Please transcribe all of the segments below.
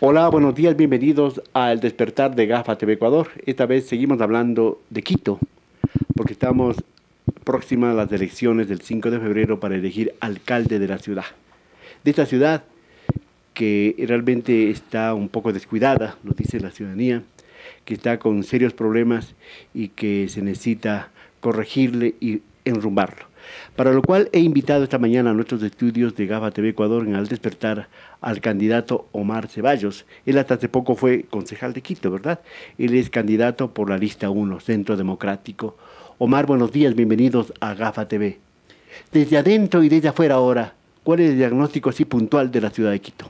Hola, buenos días, bienvenidos al Despertar de GAFA TV Ecuador. Esta vez seguimos hablando de Quito, porque estamos próximas a las elecciones del 5 de febrero para elegir alcalde de la ciudad. De esta ciudad que realmente está un poco descuidada, nos dice la ciudadanía, que está con serios problemas y que se necesita corregirle y enrumbarlo para lo cual he invitado esta mañana a nuestros estudios de GAFA TV Ecuador Al Despertar al candidato Omar Ceballos. Él hasta hace poco fue concejal de Quito, ¿verdad? Él es candidato por la lista 1, Centro Democrático. Omar, buenos días, bienvenidos a GAFA TV. Desde adentro y desde afuera ahora, ¿cuál es el diagnóstico así puntual de la ciudad de Quito?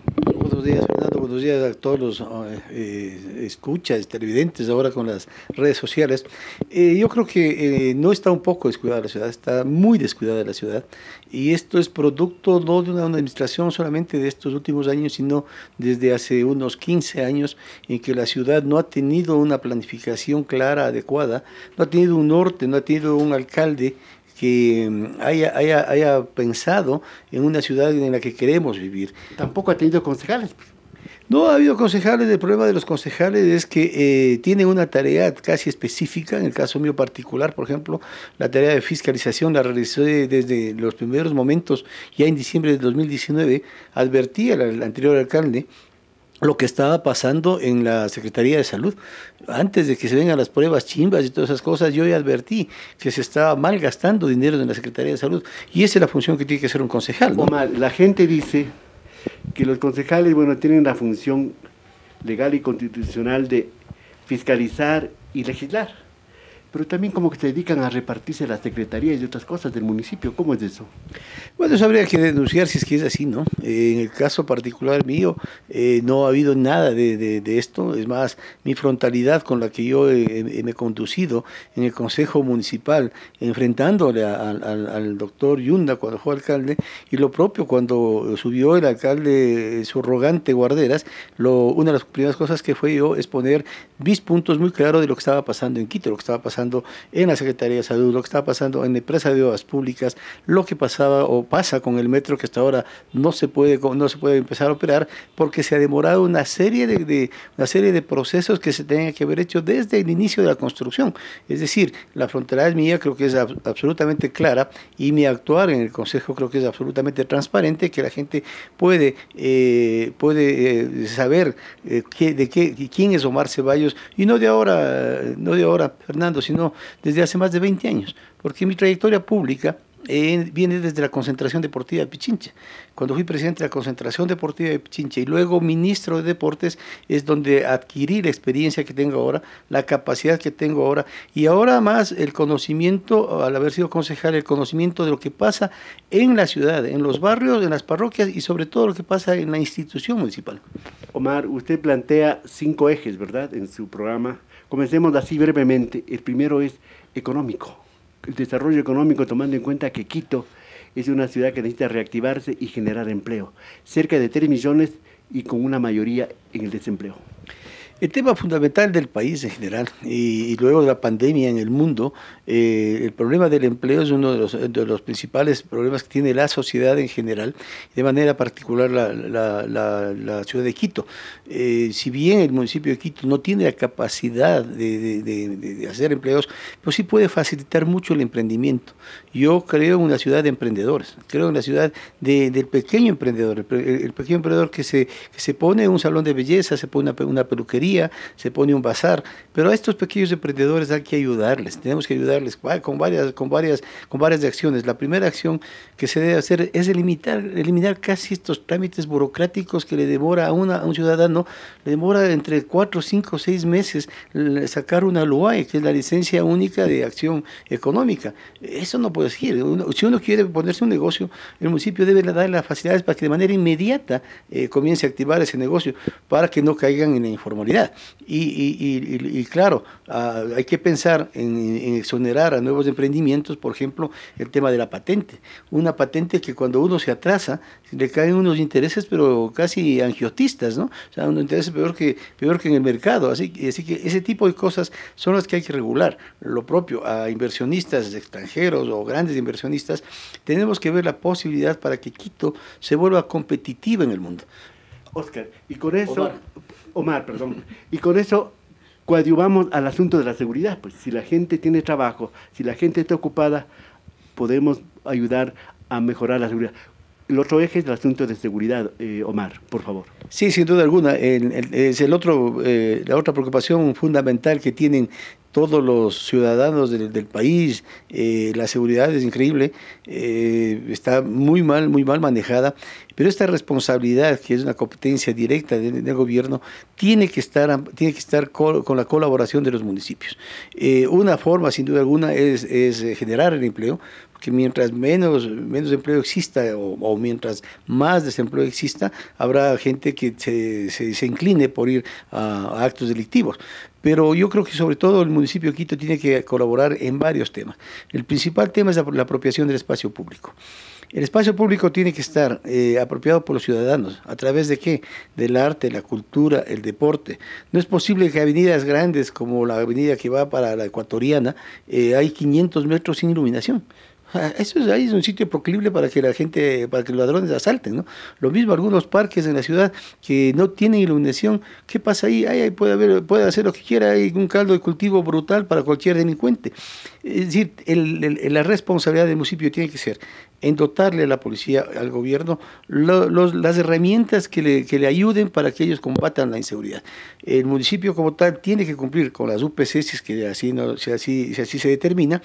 buenos días Fernando, buenos días a todos los oh, eh, escuchas, televidentes ahora con las redes sociales. Eh, yo creo que eh, no está un poco descuidada la ciudad, está muy descuidada la ciudad y esto es producto no de una, administración solamente de estos últimos años, sino desde hace unos 15 años en que la ciudad no ha tenido una planificación clara, adecuada, no ha tenido un norte, no ha tenido un alcalde que mm, haya, haya, pensado en una ciudad en la que queremos vivir. Tampoco ha tenido concejales. No ha habido concejales, el problema de los concejales es que eh, tienen una tarea casi específica, en el caso mío particular, por ejemplo, la tarea de fiscalización la realizó desde los primeros momentos, ya en diciembre de 2019, advertí al anterior alcalde lo que estaba pasando en la Secretaría de Salud. Antes de que se vengan las pruebas chimbas y todas esas cosas, yo ya advertí que se estaba malgastando dinero en la Secretaría de Salud. Y esa es la función que tiene que hacer un concejal. la gente dice que los concejales, bueno, tienen la función legal y constitucional de fiscalizar y legislar pero también como que se dedican a repartirse las secretarías y otras cosas del municipio. ¿Cómo es eso? Bueno, eso habría que denunciar si es que es así, ¿no? Eh, en el caso particular mío, eh, no ha habido nada de, esto. Es más, mi frontalidad con la que yo me he conducido en el Consejo Municipal, enfrentándole al, doctor Yunda cuando fue alcalde, y lo propio cuando subió el alcalde eh, surrogante Guarderas, una de las primeras cosas que fue yo es poner mis puntos muy claros de lo que estaba pasando en Quito, lo que estaba pasando en la Secretaría de Salud, lo que está pasando en empresas de obras públicas, lo que pasaba o pasa con el metro que hasta ahora no se puede, no se puede empezar a operar porque se ha demorado una serie de, una serie de procesos que se tenían que haber hecho desde el inicio de la construcción. Es decir, la frontera es mía, creo que es absolutamente clara y mi actuar en el Consejo creo que es absolutamente transparente, que la gente puede, eh, puede eh, saber eh, de qué, quién es Omar Ceballos y no de ahora, no de ahora Fernando, sino sino desde hace más de 20 años, porque mi trayectoria pública eh, viene desde la Concentración Deportiva de Pichincha. Cuando fui presidente de la Concentración Deportiva de Pichincha y luego ministro de Deportes, es donde adquirí la experiencia que tengo ahora, la capacidad que tengo ahora y ahora más el conocimiento, al haber sido concejal, el conocimiento de lo que pasa en la ciudad, en los barrios, en las parroquias y sobre todo lo que pasa en la institución municipal. Omar, usted plantea cinco ejes, ¿verdad?, en su programa Comencemos así brevemente. El primero es económico. El desarrollo económico tomando en cuenta que Quito es una ciudad que necesita reactivarse y generar empleo. Cerca de 3 millones y con una mayoría en el desempleo. El tema fundamental del país en general y, luego de la pandemia en el mundo, eh, el problema del empleo es uno de los, principales problemas que tiene la sociedad en general, de manera particular la, ciudad de Quito. Eh, si bien el municipio de Quito no tiene la capacidad de, hacer empleos, pues sí puede facilitar mucho el emprendimiento. Yo creo en una ciudad de emprendedores, creo en la ciudad del pequeño emprendedor, el, pequeño emprendedor que se, se pone un salón de belleza, se pone una peluquería, se pone un bazar, pero a estos pequeños emprendedores hay que ayudarles, tenemos que ayudarles con varias, con varias, con varias acciones. La primera acción que se debe hacer es eliminar, eliminar casi estos trámites burocráticos que le demora a, un ciudadano, le demora entre cuatro, cinco, seis meses sacar una LUAE, que es la licencia única de acción económica. Eso no puede seguir. si uno quiere ponerse un negocio, el municipio debe darle las facilidades para que de manera inmediata eh, comience a activar ese negocio, para que no caigan en la informalidad y, claro, ah, hay que pensar en, exonerar a nuevos emprendimientos, por ejemplo, el tema de la patente. Una patente que cuando uno se atrasa, le caen unos intereses, pero casi angiotistas, ¿no? O sea, unos intereses peor que, peor que en el mercado. Así, así que ese tipo de cosas son las que hay que regular. Lo propio, a inversionistas extranjeros o grandes inversionistas, tenemos que ver la posibilidad para que Quito se vuelva competitiva en el mundo. Oscar, y con eso, Omar, perdón, y con eso coadyuvamos al asunto de la seguridad, pues si la gente tiene trabajo, si la gente está ocupada, podemos ayudar a mejorar la seguridad. El otro eje es el asunto de seguridad, eh, Omar, por favor. Sí, sin duda alguna. es el otro, eh, la otra preocupación fundamental que tienen todos los ciudadanos del, país, eh, la seguridad es increíble, eh, está muy mal, muy mal manejada, pero esta responsabilidad, que es una competencia directa del, gobierno, tiene que estar, tiene que estar con, la colaboración de los municipios. Eh, una forma, sin duda alguna, es, es generar el empleo, que mientras menos, menos empleo exista o, mientras más desempleo exista, habrá gente que se, se, incline por ir a, actos delictivos pero yo creo que sobre todo el municipio de Quito tiene que colaborar en varios temas. El principal tema es la, apropiación del espacio público. El espacio público tiene que estar eh, apropiado por los ciudadanos. ¿A través de qué? Del arte, la cultura, el deporte. No es posible que avenidas grandes como la avenida que va para la ecuatoriana, eh, hay 500 metros sin iluminación. Ah, eso ahí es un sitio proclible para que la gente, para que los ladrones asalten, ¿no? Lo mismo algunos parques en la ciudad que no tienen iluminación, ¿qué pasa ahí? Ahí, puede haber, puede hacer lo que quiera, hay un caldo de cultivo brutal para cualquier delincuente. Es decir, la responsabilidad del municipio tiene que ser en dotarle a la policía, al gobierno, las herramientas que le, que le ayuden para que ellos combatan la inseguridad. El municipio como tal tiene que cumplir con las UPCs, que así, no, si así, si así se determina,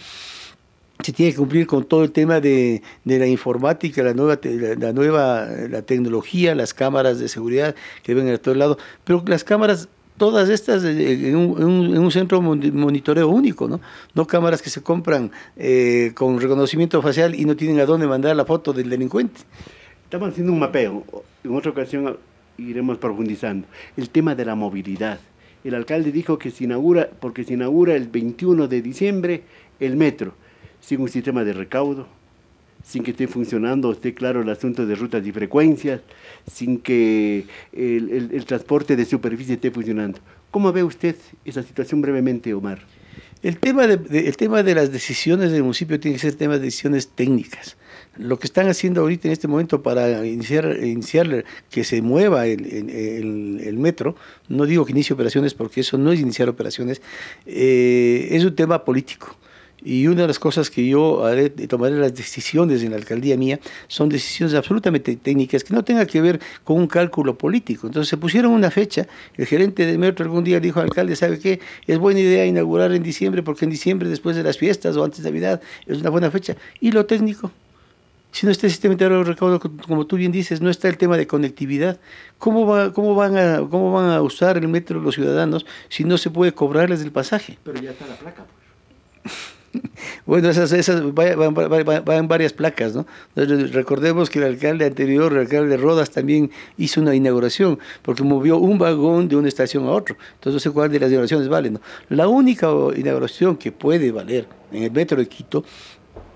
se tiene que cumplir con todo el tema de, la informática, la nueva, la, nueva la tecnología, las cámaras de seguridad que deben a el lado. pero las cámaras todas estas eh, en un, en un, centro monitoreo único, ¿no? No cámaras que se compran eh, con reconocimiento facial y no tienen a dónde mandar la foto del delincuente. Estamos haciendo un mapeo, en otra ocasión iremos profundizando, el tema de la movilidad. El alcalde dijo que se inaugura, porque se inaugura el 21 de diciembre el metro sin un sistema de recaudo, sin que esté funcionando, esté claro el asunto de rutas y frecuencias, sin que el, el, transporte de superficie esté funcionando. ¿Cómo ve usted esa situación brevemente, Omar? El tema de, el tema de las decisiones del municipio tiene que ser tema de decisiones técnicas. Lo que están haciendo ahorita en este momento para iniciar, iniciar que se mueva el, el, metro, no digo que inicie operaciones porque eso no es iniciar operaciones, eh, es un tema político. Y una de las cosas que yo haré, tomaré las decisiones en la alcaldía mía, son decisiones absolutamente técnicas que no tengan que ver con un cálculo político. Entonces se pusieron una fecha, el gerente del Metro algún día dijo al alcalde, ¿sabe qué? Es buena idea inaugurar en diciembre, porque en diciembre, después de las fiestas o antes de Navidad, es una buena fecha. Y lo técnico, si no está el sistema de recaudo, como tú bien dices, no está el tema de conectividad. ¿Cómo, va, cómo, van a, ¿Cómo van a usar el metro los ciudadanos si no se puede cobrarles el pasaje? Pero ya está la placa. Pues. bueno, esas, esas van, varias placas, ¿no? Recordemos que el alcalde anterior, el alcalde Rodas, también hizo una inauguración, porque movió un vagón de una estación a otro. Entonces, cuál de las inauguraciones vale, ¿no? La única inauguración que puede valer en el metro de Quito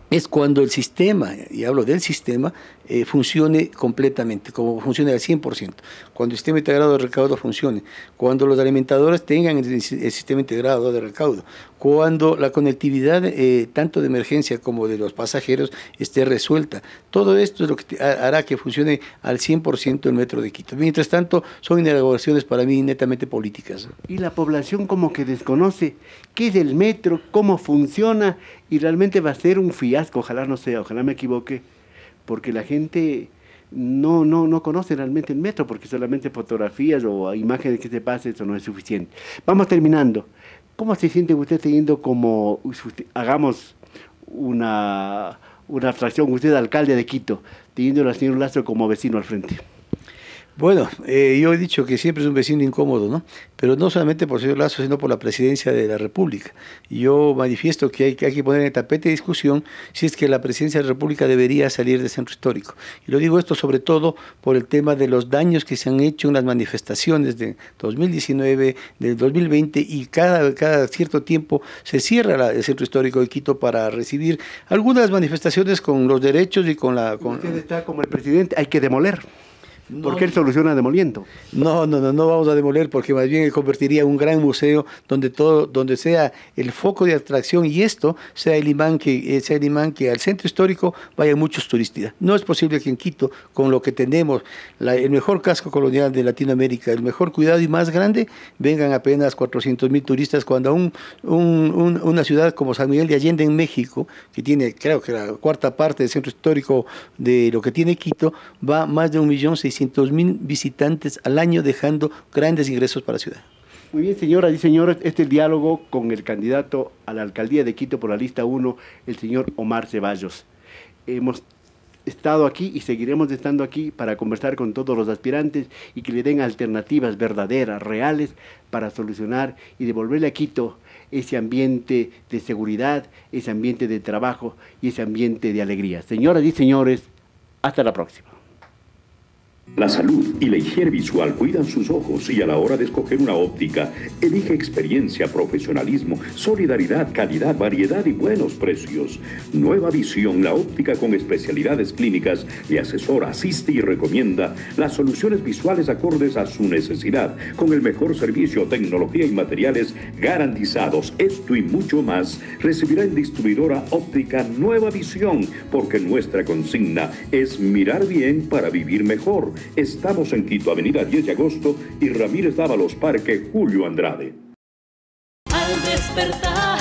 es cuando el sistema, y hablo del sistema, eh, funcione completamente, como funcione al 100%, cuando el sistema integrado de recaudo funcione, cuando los alimentadores tengan el, sistema integrado de recaudo, cuando la conectividad eh, tanto de emergencia como de los pasajeros esté resuelta. Todo esto es lo que hará que funcione al 100% el metro de Quito. Mientras tanto, son inauguraciones para mí netamente políticas. Y la población como que desconoce qué es el metro, cómo funciona y realmente va a ser un fiasco, ojalá no sea, ojalá me equivoque porque la gente no, no, no conoce realmente el metro, porque solamente fotografías o imágenes que se pase, eso no es suficiente. Vamos terminando. ¿Cómo se siente usted teniendo como, hagamos una, una abstracción, usted alcalde de Quito, teniendo al señor Lastro como vecino al frente? Bueno, eh, yo he dicho que siempre es un vecino incómodo, ¿no? Pero no solamente por el señor Lazo, sino por la presidencia de la República. Yo manifiesto que hay, que poner en el tapete de discusión si es que la presidencia de la República debería salir del centro histórico. Y lo digo esto sobre todo por el tema de los daños que se han hecho en las manifestaciones de 2019, del 2020, y cada, cierto tiempo se cierra el centro histórico de Quito para recibir algunas manifestaciones con los derechos y con la... Con... está como el presidente, hay que demoler. ¿Por qué él soluciona demoliendo? No, no, no, no vamos a demoler porque más bien él convertiría en un gran museo donde todo, donde sea el foco de atracción y esto sea el imán que, eh, sea el imán que al centro histórico vayan muchos turistas. No es posible que en Quito, con lo que tenemos, el mejor casco colonial de Latinoamérica, el mejor cuidado y más grande, vengan apenas 400 mil turistas cuando a una ciudad como San Miguel de Allende en México, que tiene creo que la cuarta parte del centro histórico de lo que tiene Quito, va más de un millón mil visitantes al año, dejando grandes ingresos para la ciudad. Muy bien, señoras y señores, este es el diálogo con el candidato a la alcaldía de Quito por la lista 1, el señor Omar Ceballos. Hemos estado aquí y seguiremos estando aquí para conversar con todos los aspirantes y que le den alternativas verdaderas, reales, para solucionar y devolverle a Quito ese ambiente de seguridad, ese ambiente de trabajo y ese ambiente de alegría. Señoras y señores, hasta la próxima. La salud y la higiene visual cuidan sus ojos y a la hora de escoger una óptica, elige experiencia, profesionalismo, solidaridad, calidad, variedad y buenos precios. Nueva Visión, la óptica con especialidades clínicas, le asesora, asiste y recomienda las soluciones visuales acordes a su necesidad, con el mejor servicio, tecnología y materiales garantizados. Esto y mucho más recibirá en distribuidora óptica Nueva Visión, porque nuestra consigna es mirar bien para vivir mejor Estamos en Quito, Avenida 10 de Agosto y Ramírez Dávalos Parque, Julio Andrade. Al despertar.